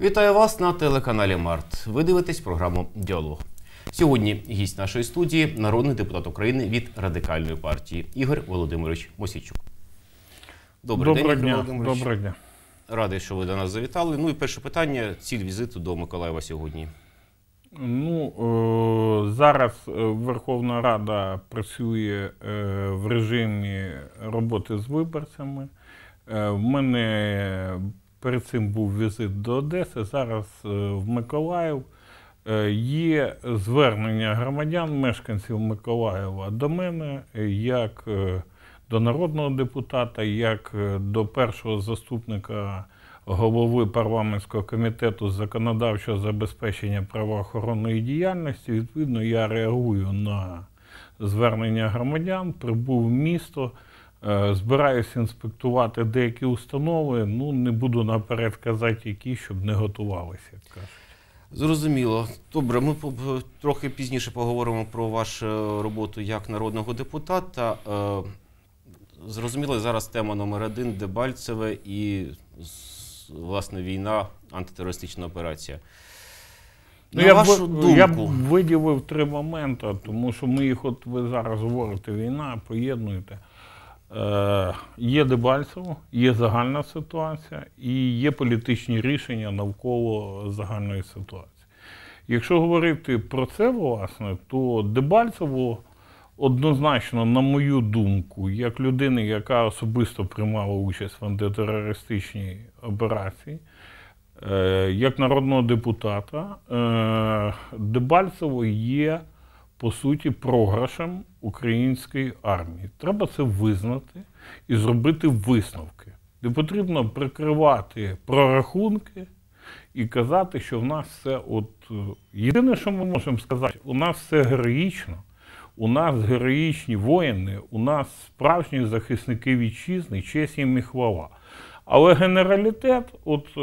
Вітаю вас на телеканалі Март. Ви дивитесь програму Діалог. Сьогодні гість нашої студії народний депутат України від радикальної партії Ігор Володимирович Мосійчук. Добрий Доброго день, дня. Володимирович. Доброго дня. Радий, що ви до нас завітали. Ну і перше питання: ціль візиту до Миколаєва сьогодні. Ну е, зараз е, Верховна Рада працює е, в режимі роботи з виборцями. В мене Перед цим був візит до Одеси, зараз е, в Миколаїв. Е, є звернення громадян, мешканців Миколаєва до мене, як е, до народного депутата, як до першого заступника голови парламентського комітету з законодавчого забезпечення правоохоронної діяльності. Відповідно, я реагую на звернення громадян, прибув в місто. Е, Збираюся інспектувати деякі установи, ну не буду наперед казати, які, щоб не готувалися. як кажуть. Зрозуміло. Добре, ми трохи пізніше поговоримо про вашу роботу як народного депутата. Е, зрозуміло, зараз тема номер один Дебальцеве і власне війна, антитерористична операція. Ну, я б, я б виділив три моменти, тому що ми їх, от ви зараз говорите, війна, поєднуєте. Е, є Дебальцево, є загальна ситуація і є політичні рішення навколо загальної ситуації. Якщо говорити про це, власне, то Дебальцево однозначно, на мою думку, як людини, яка особисто приймала участь в антитерористичній операції, е, як народного депутата, е, Дебальцево є по суті, програшем української армії. Треба це визнати і зробити висновки. Не потрібно прикривати прорахунки і казати, що в нас все от е, єдине, що ми можемо сказати, у нас все героїчно. У нас героїчні воїни, у нас справжні захисники вітчизни, честь їм і хвала. Але генералітет, от, е,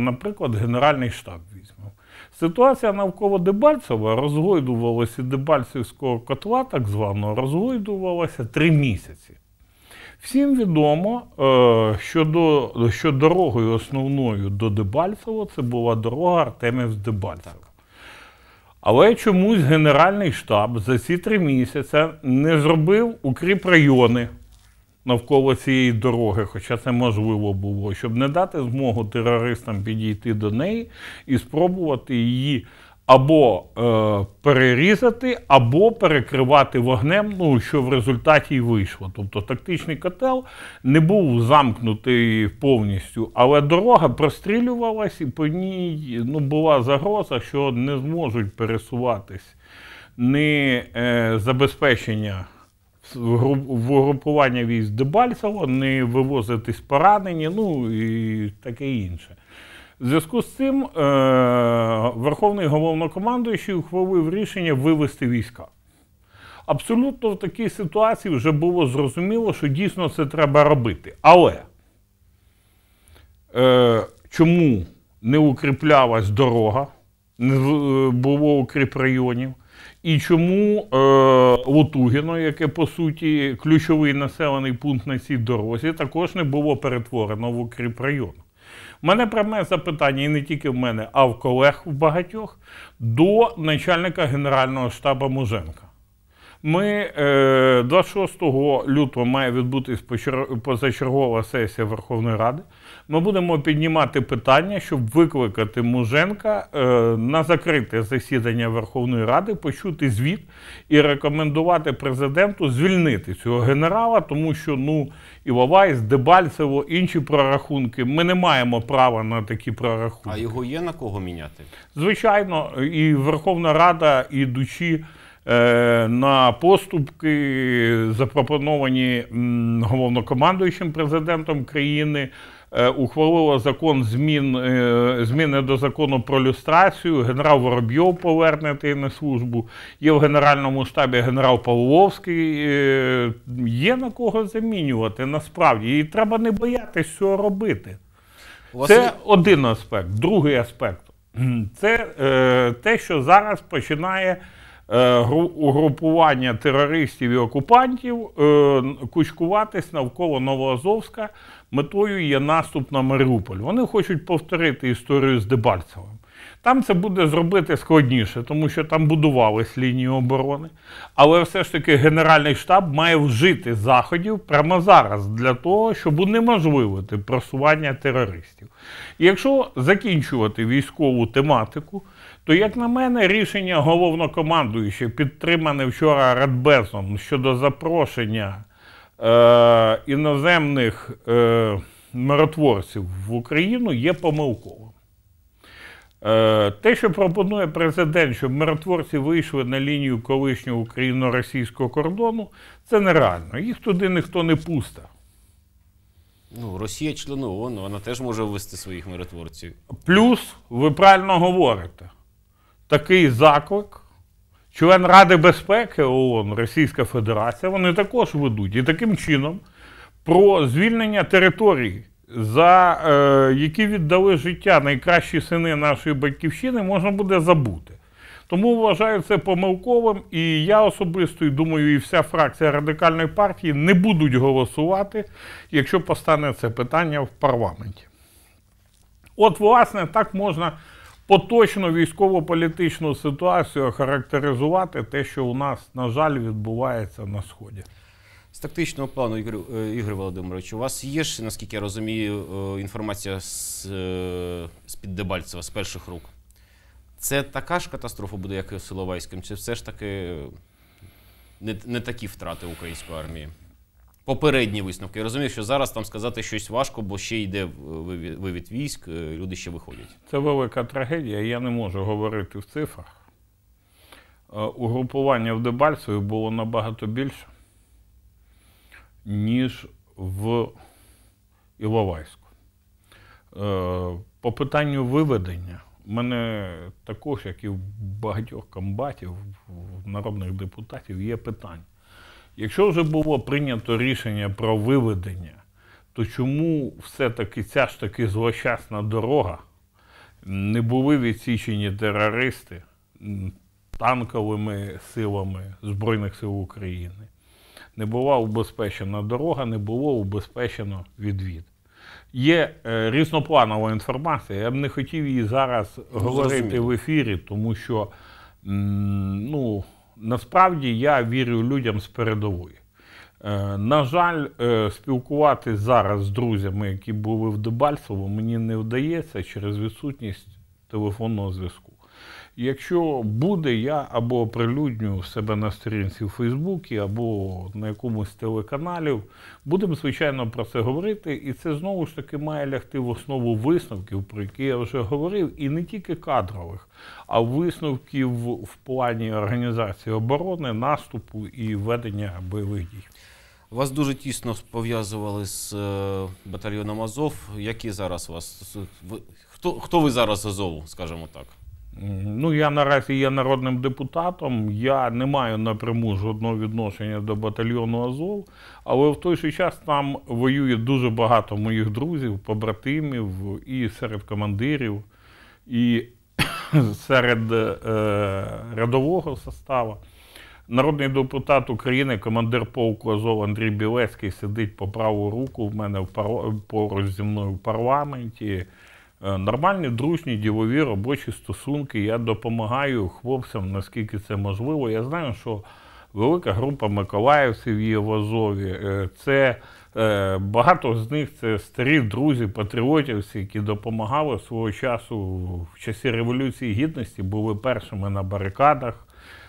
наприклад, Генеральний штаб візьмемо. Ситуація навколо Дебальцева розгойдувалася Дебальцівського котла, так званого, розгойдувалася три місяці. Всім відомо, е, що до, що дорогою основною до Дебальцево це була дорога Артемів з Дебальцева. Але чомусь Генеральний штаб за ці три місяці не зробив укріп райони навколо цієї дороги, хоча це можливо було, щоб не дати змогу терористам підійти до неї і спробувати її. Або е, перерізати, або перекривати вогнем, ну що в результаті й вийшло. Тобто тактичний котел не був замкнутий повністю, але дорога прострілювалась і по ній ну, була загроза, що не зможуть пересуватись ні е, забезпечення в угрупування військ Дебальцево, не вивозитись поранені, ну і таке інше. В зв'язку з цим е, Верховний головнокомандуючий ухвалив рішення вивести війська. Абсолютно в такій ситуації вже було зрозуміло, що дійсно це треба робити. Але е, чому не укріплялась дорога, не е, було укріп районів? І чому е, Лутугіно, яке по суті ключовий населений пункт на цій дорозі, також не було перетворено в укріп район? У мене пряме запитання, і не тільки в мене, а в колег в багатьох, до начальника Генерального штабу Муженка. Ми 26 е, лютого має відбутись позачергова сесія Верховної Ради. Ми будемо піднімати питання, щоб викликати Муженка е, на закрите засідання Верховної Ради, почути звіт і рекомендувати президенту звільнити цього генерала, тому що ну Іловайс, Дебальцево, інші прорахунки. Ми не маємо права на такі прорахунки. А його є на кого міняти? Звичайно, і Верховна Рада, ідучи. Е, на поступки запропоновані головнокомандуючим президентом країни Е, ухвалила закон змін, е, зміни до закону про люстрацію. Генерал Воробйов повернений на службу. Є в Генеральному штабі генерал Павловський. Е, є на кого замінювати насправді. І треба не боятися цього робити. Це один аспект. Другий аспект це те, що зараз починає. Е, угрупування терористів і окупантів е, кучкуватись навколо Новоазовська. Метою є наступ на Маріуполь. Вони хочуть повторити історію з Дебальцевим. Там це буде зробити складніше, тому що там будувались лінії оборони. Але все ж таки Генеральний штаб має вжити заходів прямо зараз для того, щоб унеможливити просування терористів. І якщо закінчувати військову тематику, то, як на мене, рішення головнокомандуючого, підтримане вчора Радбезом щодо запрошення е, іноземних е, миротворців в Україну, є помилковим. Е, те, що пропонує президент, щоб миротворці вийшли на лінію колишнього україно-російського кордону, це нереально. Їх туди ніхто не пустив. Ну, Росія член ООН, вона теж може ввести своїх миротворців. Плюс ви правильно говорите такий заклик. Член Ради безпеки ООН Російська Федерація вони також ведуть і таким чином про звільнення територій, за е, які віддали життя найкращі сини нашої батьківщини, можна буде забути. Тому вважаю це помилковим, і я особисто і думаю, і вся фракція радикальної партії не будуть голосувати, якщо постане це питання в парламенті. От, власне, так можна поточну військово-політичну ситуацію характеризувати те, що у нас, на жаль, відбувається на сході. З тактичного плану, Ігор, е, Ігор Володимирович, у вас є ж, наскільки я розумію, е, інформація з, е, з під Дебальцева, з перших рук. Це така ж катастрофа буде, як і з Соловайським, чи все ж таки не, не такі втрати української армії? попередні висновки. Я розумію, що зараз там сказати щось важко, бо ще йде вивід військ, е, люди ще виходять. Це велика трагедія. Я не можу говорити в цифрах. Е, угрупування в Дебальцеві було набагато більше, ніж в Іловайську. Е, по питанню виведення, в мене також, як і в багатьох комбатів, в народних депутатів, є питання. Якщо вже було прийнято рішення про виведення, то чому все-таки ця ж таки злощасна дорога не були відсічені терористи танковими силами Збройних сил України? Не була убезпечена дорога, не було убезпечено відвід. Є е, різнопланова інформація. Я б не хотів її зараз ну, говорити зрозуміло. в ефірі, тому що м, ну, Насправді я вірю людям з передової. Е, на жаль, е, спілкуватися зараз з друзями, які були в Дебальцево, мені не вдається через відсутність телефонного зв'язку. Якщо буде, я або оприлюдню себе на сторінці в Фейсбуці, або на якомусь з телеканалів, будемо, звичайно, про це говорити. І це знову ж таки має лягти в основу висновків, про які я вже говорив, і не тільки кадрових, а висновків в плані організації оборони, наступу і ведення бойових дій. Вас дуже тісно пов'язували з е, батальйоном Азов. Які зараз вас хто хто ви зараз Азову, скажімо так? Ну, я наразі є народним депутатом, я не маю напряму жодного відношення до батальйону Азов, але в той же час там воює дуже багато моїх друзів, побратимів і серед командирів, і серед е, рядового составу. Народний депутат України, командир полку Азов Андрій Білецький сидить по праву руку в мене в пар... поруч зі мною в парламенті. Е, нормальні, дружні, ділові робочі стосунки. Я допомагаю хлопцям, наскільки це можливо. Я знаю, що велика група миколаївців є в Азові. Е, це е, Багато з них це старі друзі, патріотівці, які допомагали свого часу в часі Революції Гідності, були першими на барикадах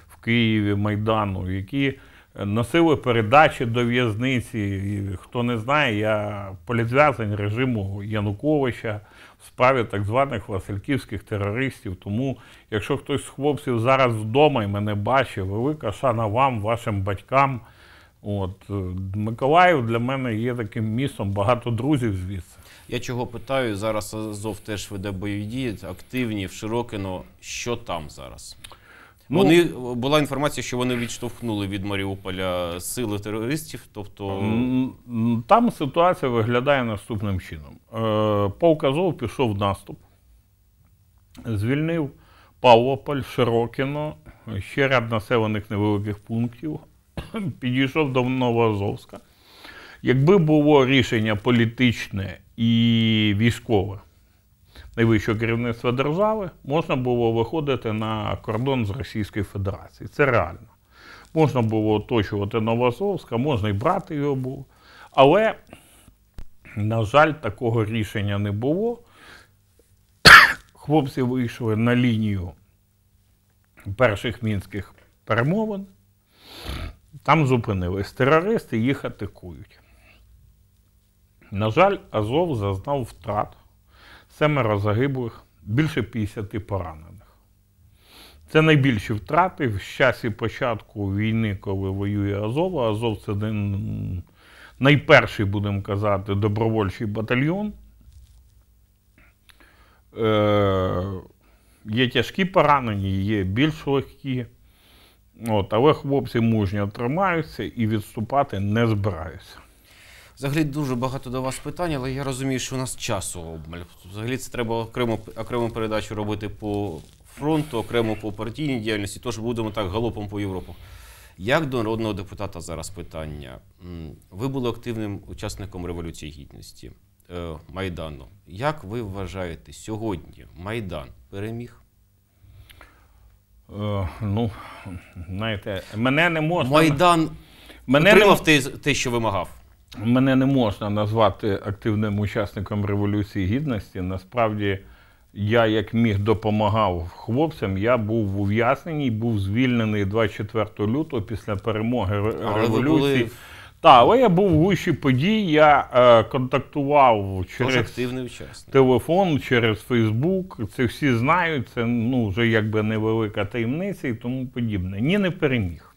в Києві Майдану, які носили передачі до в'язниці. І, Хто не знає, я політв'язень режиму Януковича в справі так званих васильківських терористів. Тому, якщо хтось з хлопців зараз вдома і мене бачить, велика шана вам, вашим батькам. От е, Миколаїв для мене є таким містом, багато друзів звідси. Я чого питаю зараз? Азов теж веде бойові дії, активні в Широкино. Що там зараз? Ну, вони була інформація, що вони відштовхнули від Маріуполя сили терористів. Тобто там ситуація виглядає наступним чином: е, полк Азов пішов в наступ, звільнив Павлополь, Широкіно, ще ряд населених невеликих пунктів. Підійшов до Новоазовська. Якби було рішення політичне і військове найвищого керівництва держави, можна було виходити на кордон з Російської Федерації. Це реально. Можна було оточувати Новозовська, можна і брати його було. Але, на жаль, такого рішення не було. Хлопці вийшли на лінію перших мінських перемовин. Там зупинились терористи, їх атакують. На жаль, Азов зазнав втрат семеро загиблих, більше 50 поранених. Це найбільші втрати в часі початку війни, коли воює Азов. А Азов це один найперший, будемо казати, добровольчий батальйон. Е, Є тяжкі поранені, є більш легкі. От, Але хлопці мужньо тримаються і відступати не збираються. Взагалі дуже багато до вас питань, але я розумію, що у нас часу обмаль. Взагалі це треба окремо окрему передачу робити по фронту, окремо по партійній діяльності. Тож будемо так галопом по Європу. Як до народного депутата зараз питання? Ви були активним учасником Революції Гідності е, Майдану. Як ви вважаєте, сьогодні Майдан переміг? Е, ну, знаєте, мене не можна. Майдан мене не... те, що вимагав мене не можна назвати активним учасником Революції Гідності. Насправді, я як міг допомагав хлопцям, я був в ув'язненні, був звільнений 24 лютого після перемоги Але революції. Були... Та, але я був в гущі подій. Я е, контактував через телефон, через Фейсбук. Це всі знають. Це ну вже якби невелика таємниця і тому подібне. Ні, не переміг.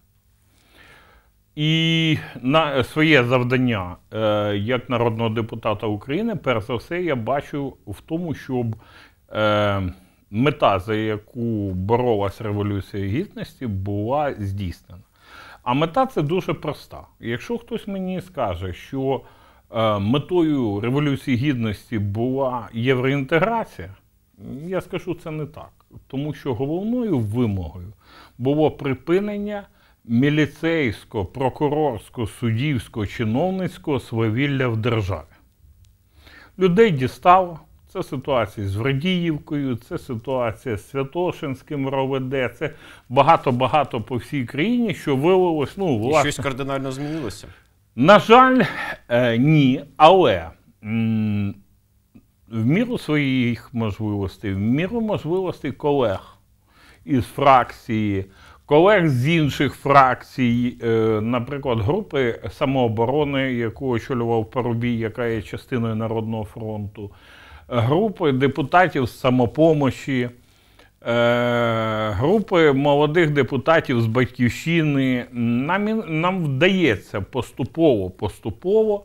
І на своє завдання е, як народного депутата України, перш за все, я бачу в тому, щоб е, мета, за яку боролась Революція Гідності, була здійснена. А мета це дуже проста. Якщо хтось мені скаже, що е, метою Революції Гідності була євроінтеграція, я скажу це не так. Тому що головною вимогою було припинення міліцейсько, прокурорсько, суддівсько, чиновницького свавілля в державі. Людей дістало. Це ситуація з Врадіївкою, це ситуація з Святошинським РОВД, це багато-багато по всій країні, що вилилось. Ну, власне... щось кардинально змінилося? На жаль, е, ні. Але в міру своїх можливостей, в міру можливостей колег із фракції, колег з інших фракцій, е, наприклад, групи самооборони, яку очолював Парубій, яка є частиною Народного фронту, групи депутатів з самопомощі. Е, групи молодих депутатів з Батьківщини нам нам вдається поступово поступово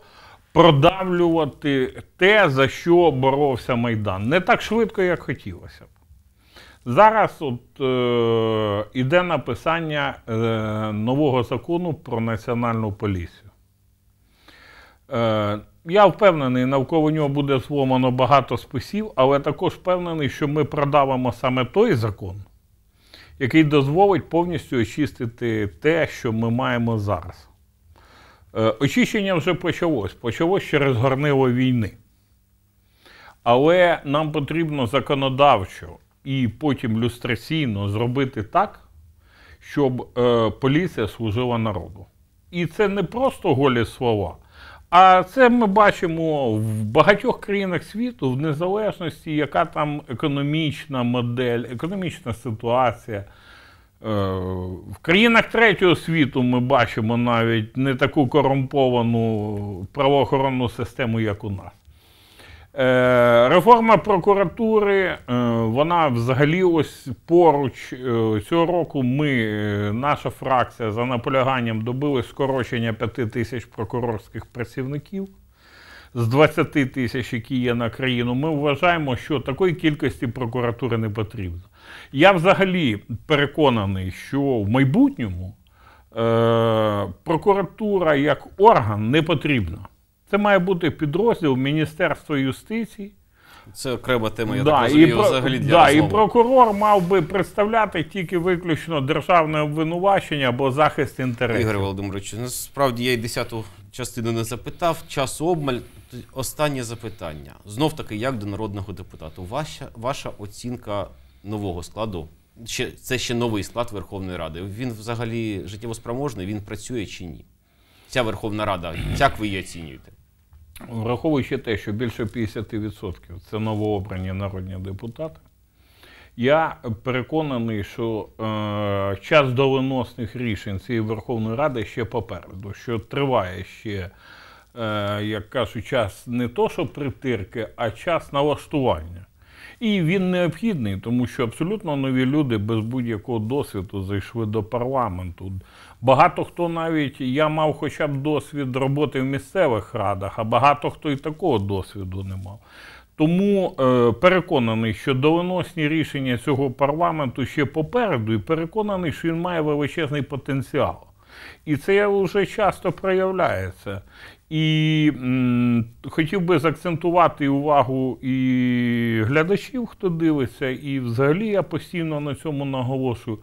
продавлювати те, за що боровся Майдан. Не так швидко, як хотілося б. Зараз от е, іде написання е, нового закону про національну поліцію. Е, я впевнений, навколо нього буде зломано багато списів, але також впевнений, що ми продавимо саме той закон, який дозволить повністю очистити те, що ми маємо зараз. Е, очищення вже почалось. Почалось через горнило війни. Але нам потрібно законодавчо і потім люстраційно зробити так, щоб е, поліція служила народу. І це не просто голі слова. А це ми бачимо в багатьох країнах світу, в незалежності, яка там економічна модель, економічна ситуація. Е, в країнах третього світу ми бачимо навіть не таку корумповану правоохоронну систему, як у нас. Е, реформа прокуратури, е, вона взагалі ось поруч е, цього року. Ми, наша фракція, за наполяганням добили скорочення 5 тисяч прокурорських працівників з 20 тисяч, які є на країну. Ми вважаємо, що такої кількості прокуратури не потрібно. Я взагалі переконаний, що в майбутньому прокуратура як орган не потрібна. Це має бути підрозділ Міністерства юстиції. Це окрема тема, я да, так розумію, і про, взагалі для да, розмови. І прокурор мав би представляти тільки виключно державне обвинувачення або захист інтересів. Ігор Володимирович, насправді я й десяту частину не запитав. час обмаль. Останнє запитання. Знов таки, як до народного депутату, ваша ваша оцінка нового складу? Ще це ще новий склад Верховної Ради. Він взагалі життєвоспроможний, він працює чи ні? Ця Верховна Рада, як ви її оцінюєте? враховуючи те, що більше 50% це новообрані народні депутати, я переконаний, що е, час доленосних рішень цієї Верховної Ради ще попереду, що триває ще, е, як кажуть, час не то, що притирки, а час налаштування. І він необхідний, тому що абсолютно нові люди без будь-якого досвіду зайшли до парламенту. Багато хто навіть я мав хоча б досвід роботи в місцевих радах, а багато хто і такого досвіду не мав. Тому е, переконаний, що доленосні рішення цього парламенту ще попереду, і переконаний, що він має величезний потенціал. І це вже часто проявляється. І м, хотів би заакцентувати увагу і глядачів, хто дивиться, і взагалі я постійно на цьому наголошую.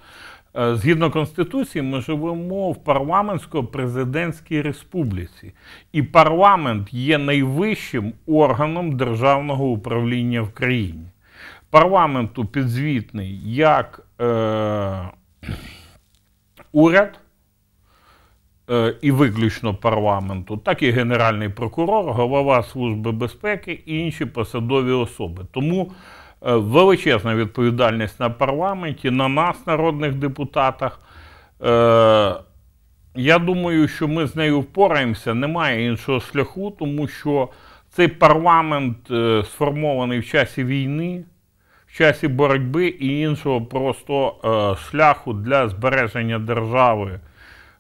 Е, згідно конституції, ми живемо в парламентсько-президентській республіці, і парламент є найвищим органом державного управління в країні. Парламенту підзвітний як е, уряд е, і виключно парламенту, так і Генеральний прокурор, голова Служби безпеки і інші посадові особи. Тому Е, величезна відповідальність на парламенті, на нас, народних депутатах. Е, я думаю, що ми з нею впораємося, немає іншого шляху, тому що цей парламент е, сформований в часі війни, в часі боротьби і іншого просто шляху для збереження держави,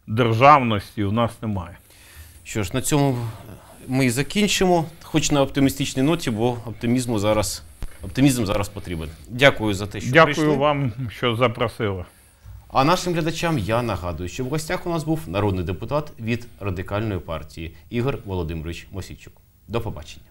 державності в нас немає. Що ж, на цьому ми і закінчимо, хоч на оптимістичній ноті, бо оптимізму зараз. Оптимізм зараз потрібен. Дякую за те, що Дякую прийшли. Дякую вам, що запросили. А нашим глядачам я нагадую, що в гостях у нас був народний депутат від радикальної партії Ігор Володимирович Мосійчук. До побачення.